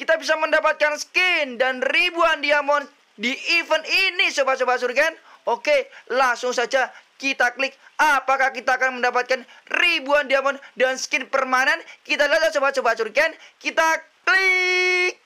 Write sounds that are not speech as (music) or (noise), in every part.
kita bisa mendapatkan skin dan ribuan diamond di event ini sobat-sobat surgen. Oke, langsung saja kita klik apakah kita akan mendapatkan ribuan diamond dan skin permanen. Kita lihat sobat-sobat surgen, kita klik.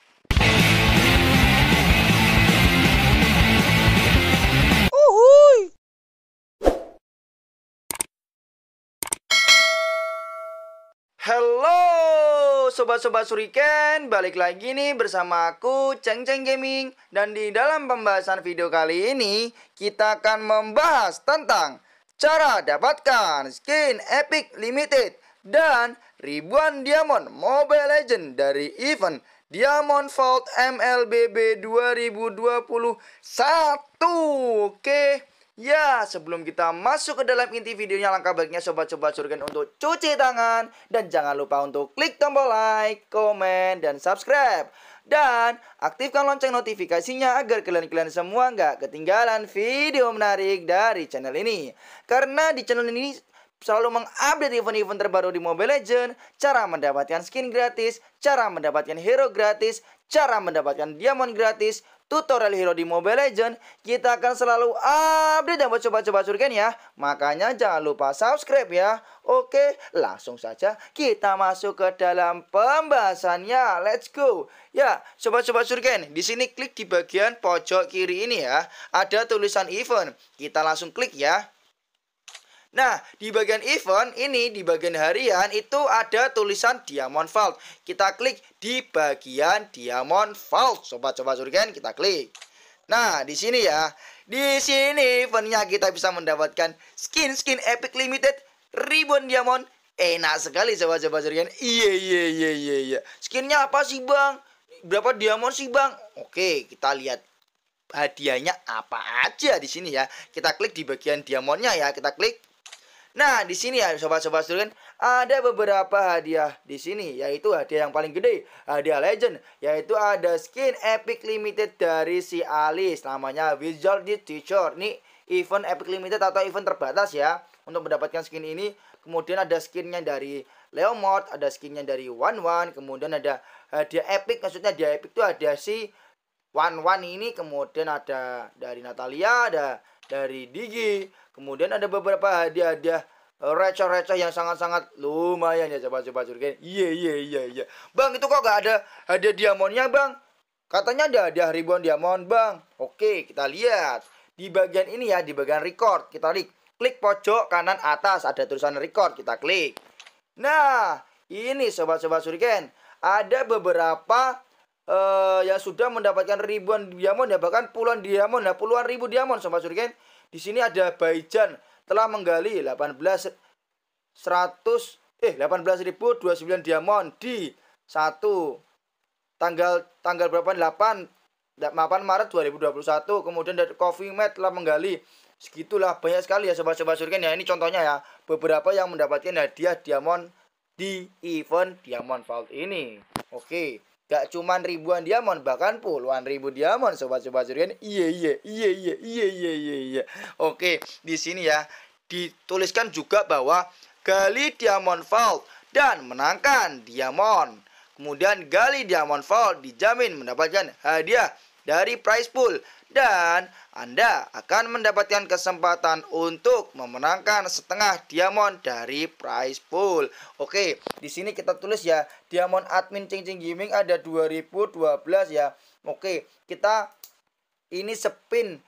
sobat-sobat Suriken, balik lagi nih bersama aku Ceng Ceng Gaming dan di dalam pembahasan video kali ini kita akan membahas tentang cara dapatkan skin epic limited dan ribuan diamond Mobile Legend dari event Diamond Vault MLBB 2021. Oke. Ya, sebelum kita masuk ke dalam inti videonya, langkah baiknya sobat-sobat surgen untuk cuci tangan. Dan jangan lupa untuk klik tombol like, komen, dan subscribe. Dan aktifkan lonceng notifikasinya agar kalian-kalian semua nggak ketinggalan video menarik dari channel ini. Karena di channel ini selalu mengupdate event-event terbaru di Mobile Legend, cara mendapatkan skin gratis, cara mendapatkan hero gratis, cara mendapatkan diamond gratis, tutorial hero di Mobile Legend. kita akan selalu update dan coba-coba surgen ya. Makanya jangan lupa subscribe ya. Oke, langsung saja kita masuk ke dalam pembahasannya. Let's go. Ya, coba-coba surgen. Di sini klik di bagian pojok kiri ini ya. Ada tulisan event. Kita langsung klik ya. Nah, di bagian event ini di bagian harian itu ada tulisan Diamond Vault. Kita klik di bagian Diamond Vault. Sobat-sobat Surgen, kita klik. Nah, di sini ya. Di sini eventnya kita bisa mendapatkan skin-skin epic limited Ribbon diamond. Enak sekali sobat-sobat Surgen. Iya, iya, iya, iya, iya. Skinnya apa sih, Bang? Berapa diamond sih, Bang? Oke, kita lihat hadiahnya apa aja di sini ya. Kita klik di bagian diamondnya ya. Kita klik Nah, di sini ya sobat-sobat student kan, ada beberapa hadiah di sini yaitu hadiah yang paling gede, hadiah legend yaitu ada skin epic limited dari si Alice namanya Wizard the Teacher. Nih event epic limited atau event terbatas ya untuk mendapatkan skin ini. Kemudian ada skinnya dari Leomord, ada skinnya dari One One, kemudian ada hadiah epic maksudnya dia epic itu ada si One One ini kemudian ada dari Natalia, ada dari Digi. Kemudian ada beberapa hadiah-hadiah eh, receh-receh yang sangat-sangat lumayan ya coba-coba surga. Iya iya iya iya. Bang itu kok gak ada hadiah diamonnya bang? Katanya ada hadiah ribuan diamond bang. Oke kita lihat di bagian ini ya di bagian record kita klik klik pojok kanan atas ada tulisan record kita klik. Nah ini sobat-sobat surgen ada beberapa uh, ya sudah mendapatkan ribuan diamond ya bahkan puluhan diamond ya puluhan ribu diamond sobat surgen Di sini ada Baijan telah menggali 18 100 eh 18.029 diamond di satu tanggal tanggal berapa 8 8 Maret 2021 kemudian dari Coffee Mate telah menggali segitulah banyak sekali ya sobat-sobat surgen ya ini contohnya ya beberapa yang mendapatkan hadiah diamond di event diamond vault ini oke okay. Gak cuman ribuan diamond, bahkan puluhan ribu diamond, sobat-sobat surian Iya, iya, iya, iya, iya, iya, iya, iya. Oke, di sini ya dituliskan juga bahwa gali diamond vault dan menangkan diamond. Kemudian gali diamond vault dijamin mendapatkan hadiah dari prize pool dan Anda akan mendapatkan kesempatan untuk memenangkan setengah diamond dari prize pool. Oke, di sini kita tulis ya, diamond admin cincin gaming ada 2012 ya. Oke, kita ini spin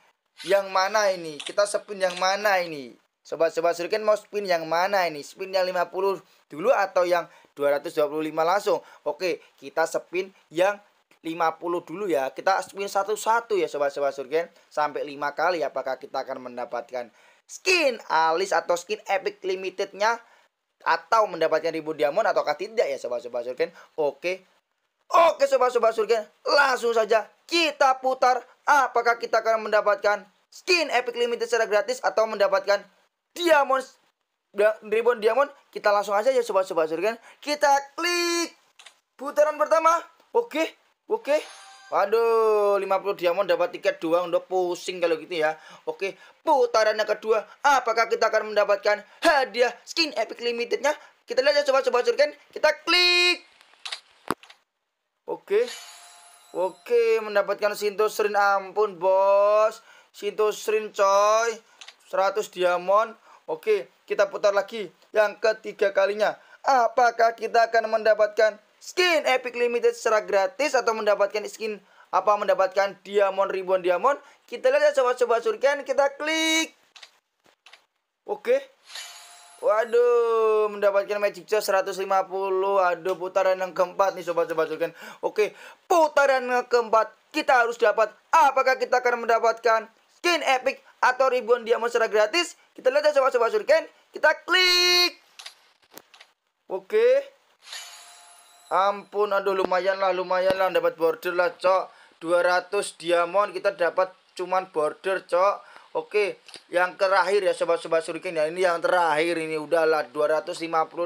yang mana ini? Kita spin yang mana ini? Sobat-sobat Shuriken mau spin yang mana ini? Spin yang 50 dulu atau yang 225 langsung? Oke, kita spin yang 50 dulu ya. Kita spin satu-satu ya sobat-sobat surgen sampai 5 kali apakah kita akan mendapatkan skin alis atau skin epic limitednya atau mendapatkan ribu diamond ataukah tidak ya sobat-sobat surgen. Oke. Oke sobat-sobat surgen, langsung saja kita putar apakah kita akan mendapatkan skin epic limited secara gratis atau mendapatkan diamond ribbon diamond kita langsung aja ya sobat-sobat surgen kita klik putaran pertama oke Oke. Waduh, 50 diamond dapat tiket doang udah pusing kalau gitu ya. Oke, putaran yang kedua, apakah kita akan mendapatkan hadiah skin epic limitednya? Kita lihat ya coba-coba surgen, kita klik. Oke. Oke, mendapatkan Sinto Srin ampun, Bos. Sinto Srin coy. 100 diamond. Oke, kita putar lagi yang ketiga kalinya. Apakah kita akan mendapatkan skin Epic Limited secara gratis atau mendapatkan skin apa mendapatkan diamond ribuan diamond kita lihat ya sobat-sobat surken kita klik oke waduh mendapatkan magic charge 150 aduh putaran yang keempat nih sobat-sobat surken oke putaran yang keempat kita harus dapat apakah kita akan mendapatkan skin epic atau ribuan diamond secara gratis kita lihat ya sobat-sobat surken kita klik oke Ampun, aduh lumayan lah, lumayan lah dapat border lah, cok. 200 diamond kita dapat cuman border, cok. Oke, yang terakhir ya sobat-sobat Surikin ya. Ini yang terakhir ini udahlah 250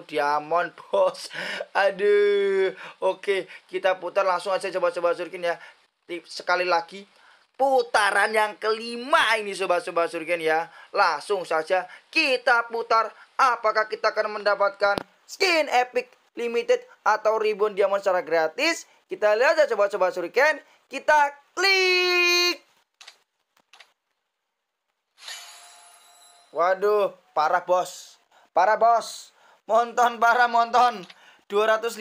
diamond, (laughs) Bos. Aduh. Oke, kita putar langsung aja sobat-sobat Surikin ya. Sekali lagi putaran yang kelima ini sobat-sobat Surikin ya. Langsung saja kita putar apakah kita akan mendapatkan skin epic limited atau ribbon diamond secara gratis. Kita lihat ya, coba-coba suriken. Kita klik. Waduh, parah bos. Parah bos. Monton, parah monton. 250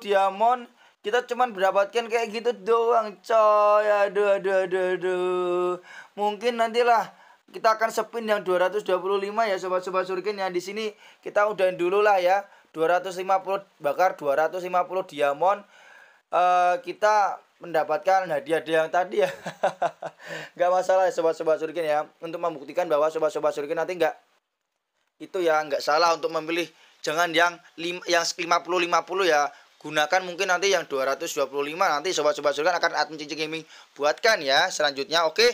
diamond. Kita cuman mendapatkan kayak gitu doang, coy. Aduh, aduh, aduh, aduh. Mungkin nantilah kita akan spin yang 225 ya sobat-sobat surgen ya di sini kita udahin dulu lah ya 250 bakar 250 diamond uh, kita mendapatkan hadiah-hadiah yang tadi ya (laughs) nggak masalah ya sobat-sobat surgen ya untuk membuktikan bahwa sobat-sobat surgen nanti nggak itu ya nggak salah untuk memilih jangan yang lim, yang 50 50 ya gunakan mungkin nanti yang 225 nanti sobat-sobat surkin akan admin cincin gaming buatkan ya selanjutnya oke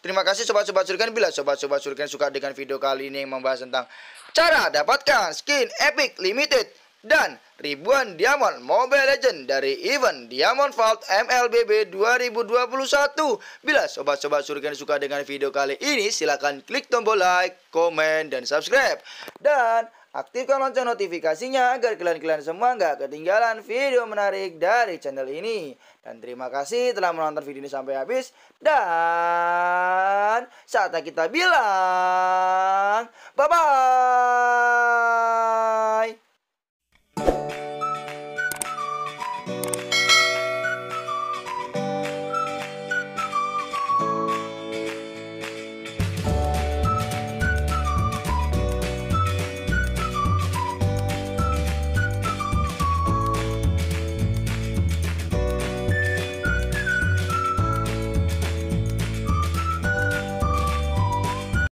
terima kasih sobat-sobat surgen. bila sobat-sobat surgen suka dengan video kali ini yang membahas tentang Cara dapatkan skin Epic Limited dan ribuan diamond Mobile Legend dari event Diamond Vault MLBB 2021. Bila sobat-sobat surgen suka dengan video kali ini, silahkan klik tombol like, komen, dan subscribe. Dan Aktifkan lonceng notifikasinya agar kalian-kalian semua nggak ketinggalan video menarik dari channel ini. Dan terima kasih telah menonton video ini sampai habis. Dan saatnya kita bilang bye-bye.